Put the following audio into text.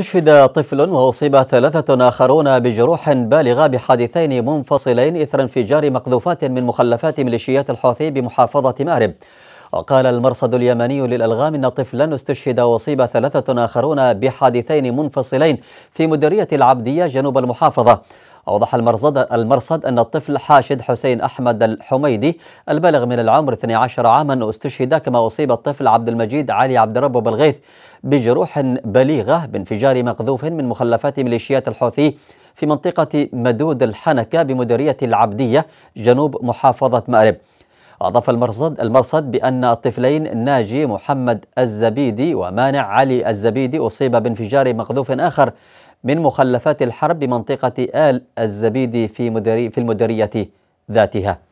استشهد طفل وأصيب ثلاثة آخرون بجروح بالغة بحادثين منفصلين إثر انفجار مقذوفات من مخلفات ميليشيات الحوثي بمحافظة مأرب وقال المرصد اليمني للألغام أن طفلا استشهد وأصيب ثلاثة آخرون بحادثين منفصلين في مديرية العبدية جنوب المحافظة أوضح المرصد, المرصد أن الطفل حاشد حسين أحمد الحميدي البالغ من العمر 12 عاما استشهد كما أصيب الطفل عبد المجيد علي عبد ربه بالغيث بجروح بليغة بانفجار مقذوف من مخلفات ميليشيات الحوثي في منطقة مدود الحنكة بمديرية العبدية جنوب محافظة مأرب أضاف المرصد المرصد بأن الطفلين ناجي محمد الزبيدي ومانع علي الزبيدي أصيب بانفجار مقذوف آخر من مخلفات الحرب بمنطقة آل الزبيد في, المدرية في المديرية ذاتها